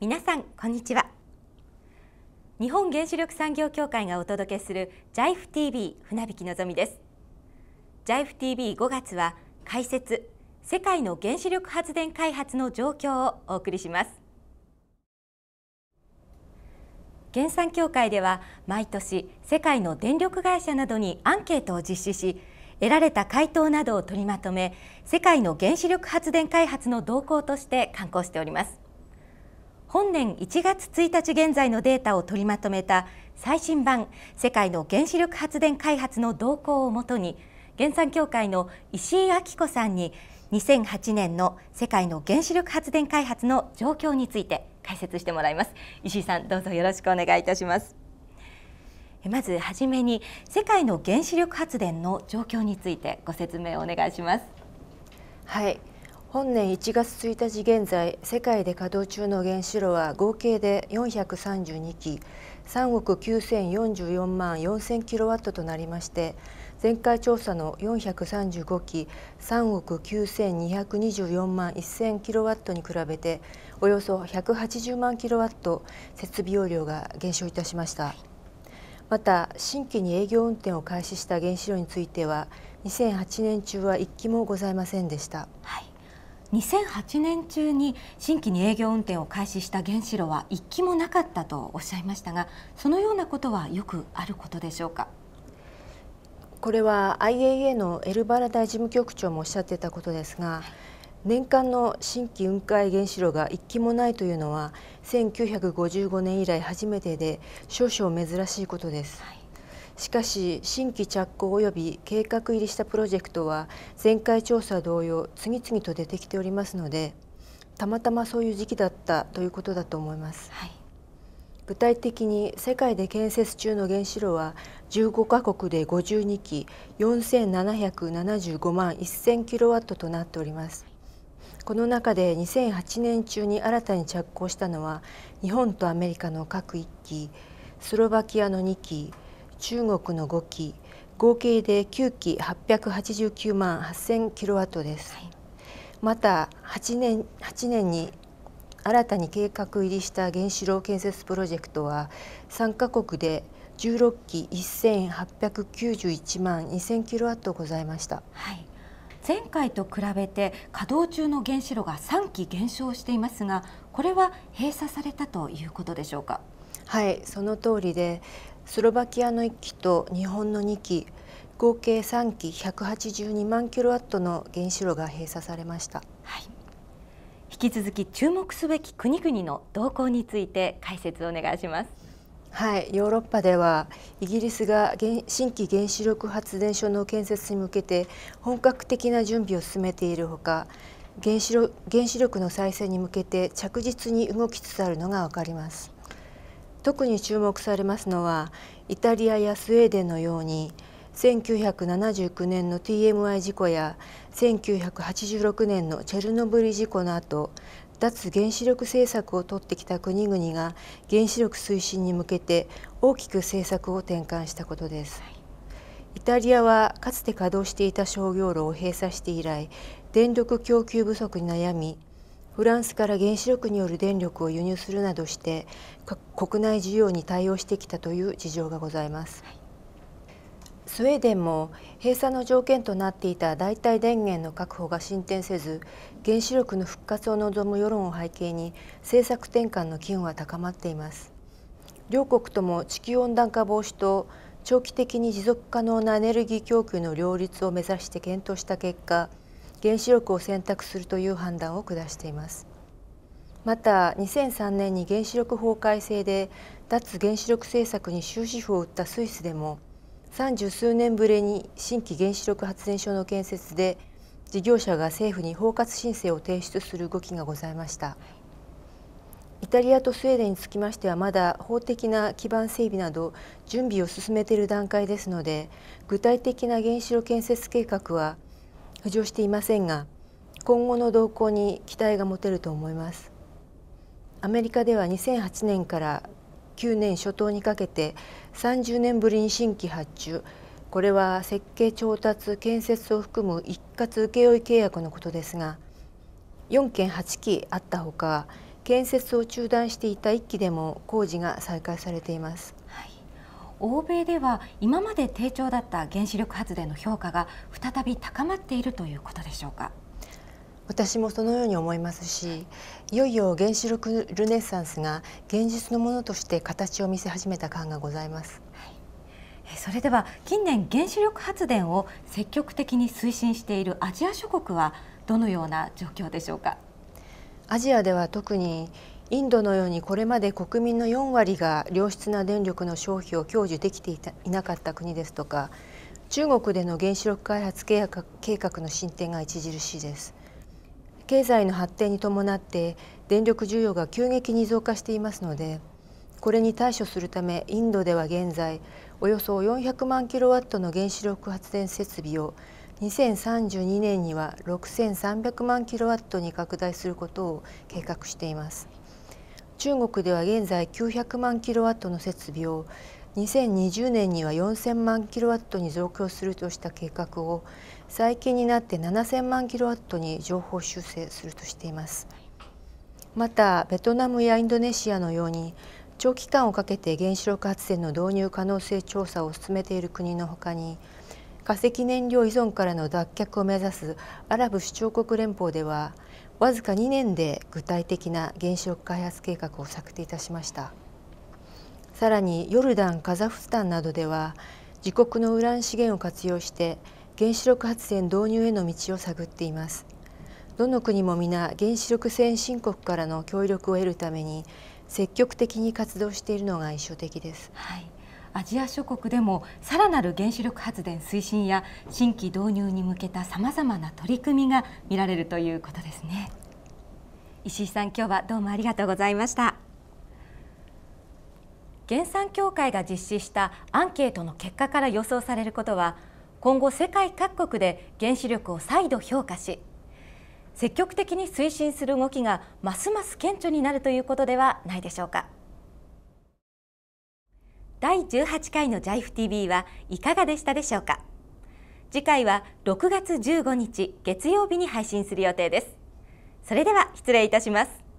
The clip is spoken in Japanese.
皆さんこんにちは日本原子力産業協会がお届けする JIFTV 船引きのぞみです JIFTV5 月は解説世界の原子力発電開発の状況をお送りします原産協会では毎年世界の電力会社などにアンケートを実施し得られた回答などを取りまとめ世界の原子力発電開発の動向として刊行しております本年1月1日現在のデータを取りまとめた最新版世界の原子力発電開発の動向をもとに原産協会の石井明子さんに2008年の世界の原子力発電開発の状況について解説してもらいます石井さんどうぞよろしくお願いいたしますまずはじめに世界の原子力発電の状況についてご説明をお願いしますはい本年1月1日現在世界で稼働中の原子炉は合計で432基3億9044万4000キロワットとなりまして前回調査の435基3億9224万1000キロワットに比べておよそ180万キロワット設備容量が減少いたしました。また新規に営業運転を開始した原子炉については2008年中は1基もございませんでした。はい2008年中に新規に営業運転を開始した原子炉は一機もなかったとおっしゃいましたがそのようなことはよくあることでしょうかこれは IAEA のエルバラ大事務局長もおっしゃってたことですが、年間の新規雲海原子炉が1基もないというのは1955年以来初めてで少々珍しいことです。はいしかし新規着工及び計画入りしたプロジェクトは前回調査同様次々と出てきておりますのでたまたまそういう時期だったということだと思います、はい、具体的に世界で建設中の原子炉は15カ国で52基4775万1000キロワットとなっておりますこの中で2008年中に新たに着工したのは日本とアメリカの各1機スロバキアの2機中国の5機合計で9機889万8000キロワットです、はい、また8年 ,8 年に新たに計画入りした原子炉建設プロジェクトは3カ国で16基1891万2000キロワットございました、はい、前回と比べて稼働中の原子炉が3機減少していますがこれは閉鎖されたということでしょうかはいその通りでスロバキアの1機と日本の2機、合計3機182万キロワットの原子炉が閉鎖されました、はい、引き続き注目すべき国々の動向について解説お願いしますはいヨーロッパではイギリスが新規原子力発電所の建設に向けて本格的な準備を進めているほか原子力の再生に向けて着実に動きつつあるのが分かります。特に注目されますのはイタリアやスウェーデンのように1979年の TMI 事故や1986年のチェルノブイリ事故の後脱原子力政策をとってきた国々が原子力推進に向けて大きく政策を転換したことです。イタリアはかつて稼働していた商業炉を閉鎖して以来電力供給不足に悩みフランスから原子力による電力を輸入するなどして国内需要に対応してきたという事情がございます。はい、スウェーデンも閉鎖の条件となっていた代替電源の確保が進展せず原子力の復活を望む世論を背景に政策転換の機運は高まっています両国とも地球温暖化防止と長期的に持続可能なエネルギー供給の両立を目指して検討した結果原子力を選択するという判断を下していますまた2003年に原子力法改正で脱原子力政策に終止符を打ったスイスでも三十数年ぶりに新規原子力発電所の建設で事業者が政府に包括申請を提出する動きがございましたイタリアとスウェーデンにつきましてはまだ法的な基盤整備など準備を進めている段階ですので具体的な原子炉建設計画は浮上していませんが今後の動向に期待が持てると思いますアメリカでは2008年から9年初頭にかけて30年ぶりに新規発注これは設計調達建設を含む一括請負契約のことですが4件8基あったほか建設を中断していた1基でも工事が再開されています欧米では今まで低調だった原子力発電の評価が再び高まっているということでしょうか私もそのように思いますしいよいよ原子力ルネッサンスが現実のものとして形を見せ始めた感がございます、はい、それでは近年原子力発電を積極的に推進しているアジア諸国はどのような状況でしょうかアジアでは特にインドのようにこれまで国民の4割が良質な電力の消費を享受できていたいなかった国ですとか中国での原子力開発計画の進展が著しいです経済の発展に伴って電力需要が急激に増加していますのでこれに対処するためインドでは現在およそ400万キロワットの原子力発電設備を2032年には6300万キロワットに拡大することを計画しています。中国では現在900万キロワットの設備を2020年には4000万キロワットに増強するとした計画を最近になって7000万キロワットに上方修正するとしています。またベトナムやインドネシアのように長期間をかけて原子力発電の導入可能性調査を進めている国のほかに化石燃料依存からの脱却を目指すアラブ首長国連邦ではわずか2年で具体的な原子力開発計画を策定いたしましたさらにヨルダンカザフスタンなどでは自国のウラン資源を活用して原子力発電導入への道を探っていますどの国も皆原子力先進国からの協力を得るために積極的に活動しているのが印象的です、はいアジア諸国でもさらなる原子力発電推進や新規導入に向けたさまざまな取り組みが見られるということですね石井さん今日はどうもありがとうございました原産協会が実施したアンケートの結果から予想されることは今後世界各国で原子力を再度評価し積極的に推進する動きがますます顕著になるということではないでしょうか。第18回のジ JIFTV はいかがでしたでしょうか次回は6月15日月曜日に配信する予定ですそれでは失礼いたします